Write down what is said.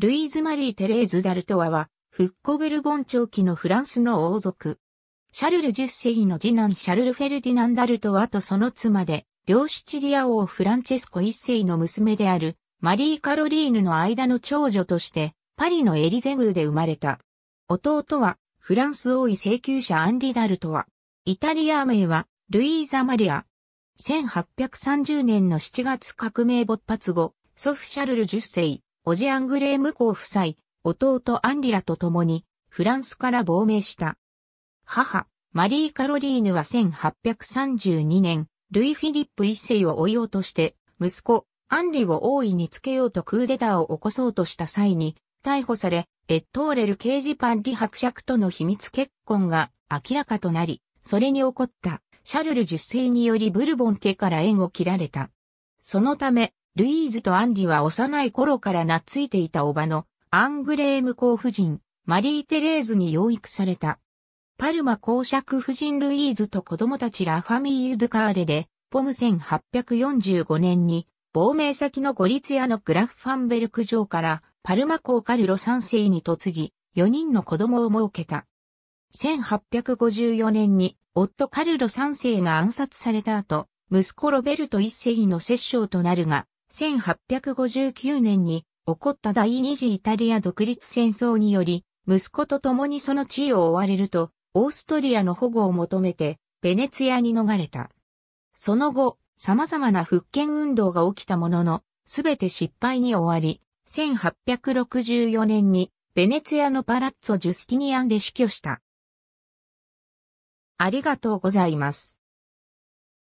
ルイーズ・マリー・テレーズ・ダルトワは、フッコベルボン長期のフランスの王族。シャルル十世紀の次男シャルル・フェルディナン・ダルトワとその妻で、両シチリア王フランチェスコ一世の娘である、マリー・カロリーヌの間の長女として、パリのエリゼ宮で生まれた。弟は、フランス王位請求者アンリ・ダルトワ。イタリア名は、ルイーザ・マリア。1830年の7月革命勃発後、祖父シャルル十世。オジアン・グレーム公夫妻、弟アンリラと共に、フランスから亡命した。母、マリー・カロリーヌは1832年、ルイ・フィリップ一世を追い落として、息子、アンリを大いにつけようとクーデターを起こそうとした際に、逮捕され、エットーレル刑事パンリ伯爵との秘密結婚が明らかとなり、それに起こったシャルル10世によりブルボン家から縁を切られた。そのため、ルイーズとアンリは幼い頃から懐いていたおばのアングレーム公夫人、マリー・テレーズに養育された。パルマ公爵夫人ルイーズと子供たちラファミーユ・ドゥカーレで、ポム1845年に、亡命先のゴリツヤのグラフファンベルク城からパルマ公カルロ3世に嫁ぎ、4人の子供を設けた。1854年に夫カルロ3世が暗殺された後、息子ロベルト一世の摂政となるが、1859年に起こった第二次イタリア独立戦争により、息子と共にその地位を追われると、オーストリアの保護を求めて、ベネツィアに逃れた。その後、様々な復権運動が起きたものの、すべて失敗に終わり、1864年にベネツィアのパラッツォ・ジュスティニアンで死去した。ありがとうございます。